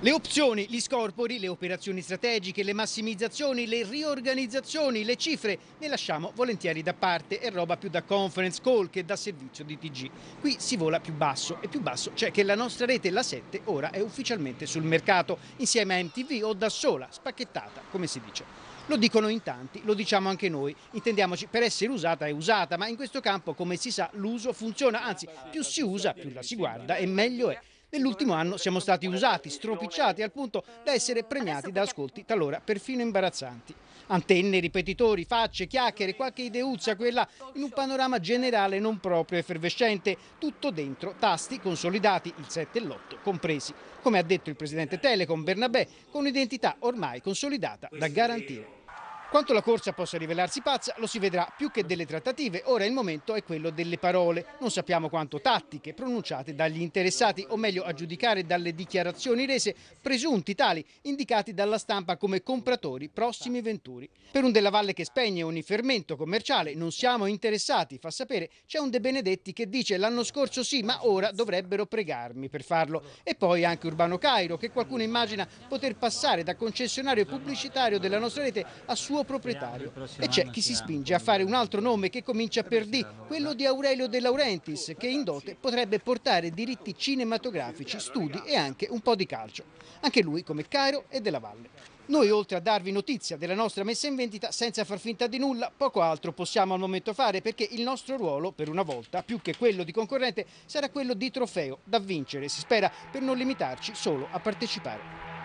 Le opzioni, gli scorpori, le operazioni strategiche, le massimizzazioni, le riorganizzazioni, le cifre ne lasciamo volentieri da parte, è roba più da conference call che da servizio di TG. Qui si vola più basso e più basso c'è cioè che la nostra rete, la 7, ora è ufficialmente sul mercato, insieme a MTV o da sola, spacchettata, come si dice. Lo dicono in tanti, lo diciamo anche noi. Intendiamoci, per essere usata è usata, ma in questo campo, come si sa, l'uso funziona, anzi più si usa, più la si guarda e meglio è. Nell'ultimo anno siamo stati usati, stropicciati al punto da essere premiati da ascolti talora perfino imbarazzanti. Antenne, ripetitori, facce, chiacchiere, qualche ideuzza, quella in un panorama generale non proprio effervescente, tutto dentro tasti consolidati, il 7 e l'8 compresi. Come ha detto il presidente Telecom Bernabé, con un'identità ormai consolidata da garantire. Quanto la corsa possa rivelarsi pazza lo si vedrà più che delle trattative, ora il momento è quello delle parole. Non sappiamo quanto tattiche pronunciate dagli interessati, o meglio a giudicare dalle dichiarazioni rese, presunti tali, indicati dalla stampa come compratori prossimi venturi. Per un Della Valle che spegne ogni fermento commerciale non siamo interessati, fa sapere, c'è un De Benedetti che dice l'anno scorso sì ma ora dovrebbero pregarmi per farlo. E poi anche Urbano Cairo che qualcuno immagina poter passare da concessionario pubblicitario della nostra rete a suo proprietario. E c'è chi si spinge a fare un altro nome che comincia per D, quello di Aurelio De Laurentiis, che in dote potrebbe portare diritti cinematografici, studi e anche un po' di calcio. Anche lui come Cairo e della Valle. Noi oltre a darvi notizia della nostra messa in vendita senza far finta di nulla, poco altro possiamo al momento fare perché il nostro ruolo, per una volta, più che quello di concorrente, sarà quello di trofeo da vincere, si spera, per non limitarci solo a partecipare.